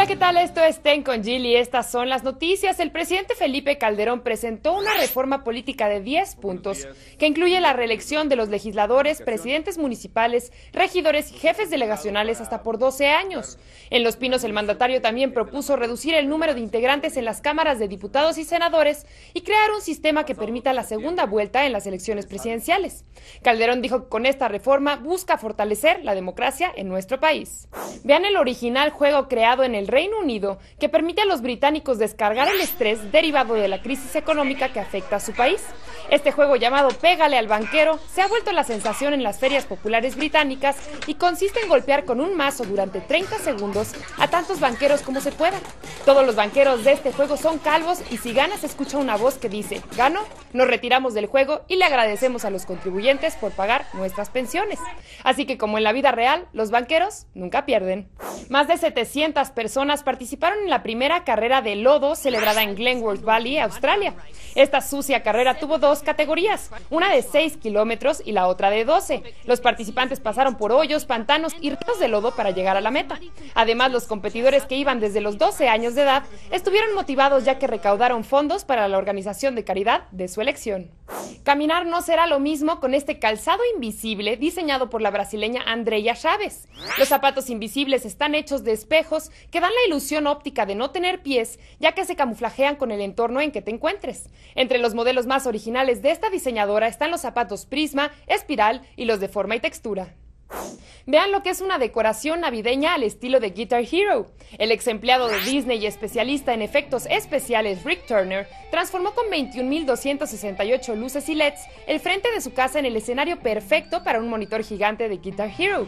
Hola, ¿qué tal? Esto es Ten con Jill y estas son las noticias. El presidente Felipe Calderón presentó una reforma política de 10 puntos que incluye la reelección de los legisladores, presidentes municipales, regidores y jefes delegacionales hasta por 12 años. En Los Pinos, el mandatario también propuso reducir el número de integrantes en las cámaras de diputados y senadores y crear un sistema que permita la segunda vuelta en las elecciones presidenciales. Calderón dijo que con esta reforma busca fortalecer la democracia en nuestro país. Vean el original juego creado en el Reino Unido, que permite a los británicos descargar el estrés derivado de la crisis económica que afecta a su país. Este juego llamado Pégale al banquero se ha vuelto la sensación en las ferias populares británicas y consiste en golpear con un mazo durante 30 segundos a tantos banqueros como se pueda. Todos los banqueros de este juego son calvos y si ganas escucha una voz que dice, gano, nos retiramos del juego y le agradecemos a los contribuyentes por pagar nuestras pensiones. Así que como en la vida real, los banqueros nunca pierden. Más de 700 personas participaron en la primera carrera de lodo celebrada en Glenworth Valley, Australia. Esta sucia carrera tuvo dos categorías, una de 6 kilómetros y la otra de 12. Los participantes pasaron por hoyos, pantanos y ríos de lodo para llegar a la meta. Además, los competidores que iban desde los 12 años de edad estuvieron motivados ya que recaudaron fondos para la organización de caridad de su elección. Caminar no será lo mismo con este calzado invisible diseñado por la brasileña Andrea Chávez. Los zapatos invisibles están hechos de espejos que dan la ilusión óptica de no tener pies, ya que se camuflajean con el entorno en que te encuentres. Entre los modelos más originales de esta diseñadora están los zapatos prisma, espiral y los de forma y textura. Vean lo que es una decoración navideña al estilo de Guitar Hero. El ex empleado de Disney y especialista en efectos especiales Rick Turner transformó con 21.268 luces y LEDs el frente de su casa en el escenario perfecto para un monitor gigante de Guitar Hero.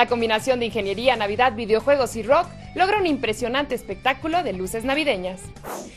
La combinación de ingeniería, Navidad, videojuegos y rock logra un impresionante espectáculo de luces navideñas.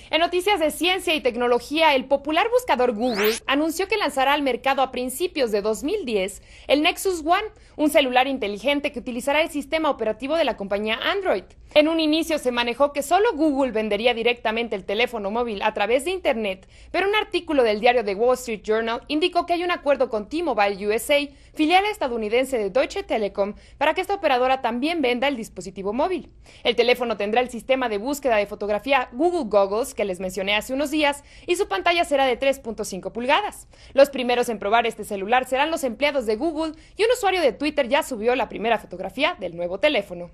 En noticias de ciencia y tecnología, el popular buscador Google anunció que lanzará al mercado a principios de 2010 el Nexus One, un celular inteligente que utilizará el sistema operativo de la compañía Android. En un inicio se manejó que solo Google vendería directamente el teléfono móvil a través de Internet, pero un artículo del diario The Wall Street Journal indicó que hay un acuerdo con T-Mobile USA, filial estadounidense de Deutsche Telekom, para que esta operadora también venda el dispositivo móvil. El teléfono tendrá el sistema de búsqueda de fotografía Google Goggles que les mencioné hace unos días y su pantalla será de 3.5 pulgadas. Los primeros en probar este celular serán los empleados de Google y un usuario de Twitter ya subió la primera fotografía del nuevo teléfono.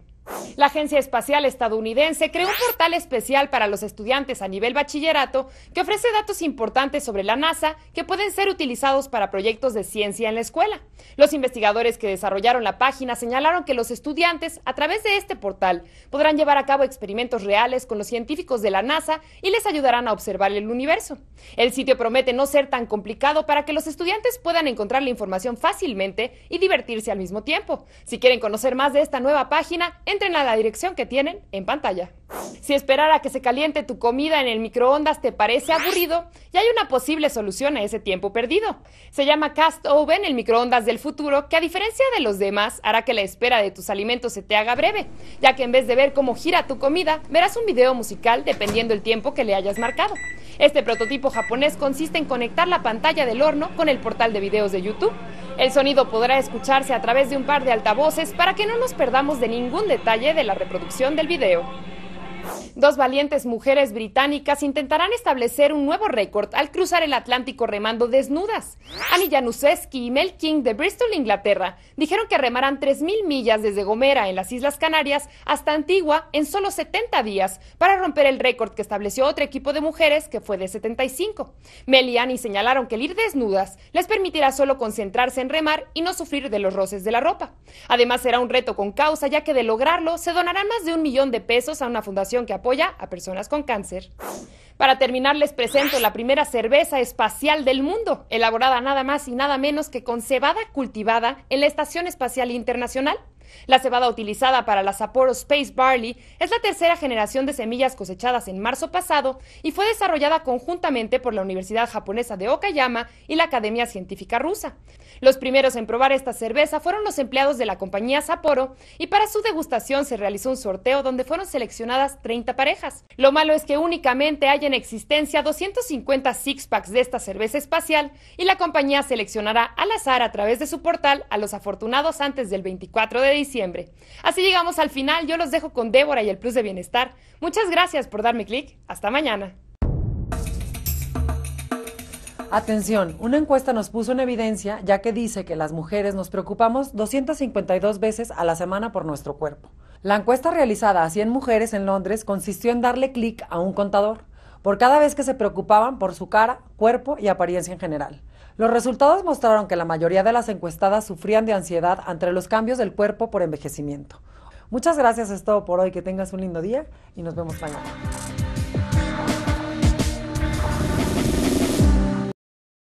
La Agencia Espacial Estadounidense creó un portal especial para los estudiantes a nivel bachillerato que ofrece datos importantes sobre la NASA que pueden ser utilizados para proyectos de ciencia en la escuela. Los investigadores que desarrollaron la página señalaron que los estudiantes, a través de este portal, podrán llevar a cabo experimentos reales con los científicos de la NASA y les ayudarán a observar el universo. El sitio promete no ser tan complicado para que los estudiantes puedan encontrar la información fácilmente y divertirse al mismo tiempo. Si quieren conocer más de esta nueva página, en entren a la dirección que tienen en pantalla. Si esperar a que se caliente tu comida en el microondas te parece aburrido, ya hay una posible solución a ese tiempo perdido. Se llama Cast Oven, el microondas del futuro, que a diferencia de los demás hará que la espera de tus alimentos se te haga breve, ya que en vez de ver cómo gira tu comida, verás un video musical dependiendo el tiempo que le hayas marcado. Este prototipo japonés consiste en conectar la pantalla del horno con el portal de videos de YouTube. El sonido podrá escucharse a través de un par de altavoces para que no nos perdamos de ningún detalle de la reproducción del video. Dos valientes mujeres británicas intentarán establecer un nuevo récord al cruzar el Atlántico remando desnudas. Annie Januszewski y Mel King de Bristol, Inglaterra, dijeron que remarán 3.000 millas desde Gomera, en las Islas Canarias, hasta Antigua en solo 70 días para romper el récord que estableció otro equipo de mujeres que fue de 75. Mel y Annie señalaron que el ir desnudas les permitirá solo concentrarse en remar y no sufrir de los roces de la ropa. Además será un reto con causa ya que de lograrlo se donarán más de un millón de pesos a una fundación que apoya a personas con cáncer. Para terminar, les presento la primera cerveza espacial del mundo, elaborada nada más y nada menos que con cebada cultivada en la Estación Espacial Internacional. La cebada utilizada para la Sapporo Space Barley es la tercera generación de semillas cosechadas en marzo pasado y fue desarrollada conjuntamente por la Universidad Japonesa de Okayama y la Academia Científica Rusa. Los primeros en probar esta cerveza fueron los empleados de la compañía Sapporo y para su degustación se realizó un sorteo donde fueron seleccionadas 30 parejas. Lo malo es que únicamente hay en existencia 250 six-packs de esta cerveza espacial y la compañía seleccionará al azar a través de su portal a los afortunados antes del 24 de diciembre diciembre. Así llegamos al final, yo los dejo con Débora y el Plus de Bienestar. Muchas gracias por darme clic, hasta mañana. Atención, una encuesta nos puso en evidencia ya que dice que las mujeres nos preocupamos 252 veces a la semana por nuestro cuerpo. La encuesta realizada a 100 mujeres en Londres consistió en darle clic a un contador por cada vez que se preocupaban por su cara, cuerpo y apariencia en general. Los resultados mostraron que la mayoría de las encuestadas sufrían de ansiedad ante los cambios del cuerpo por envejecimiento. Muchas gracias, es todo por hoy. Que tengas un lindo día y nos vemos mañana.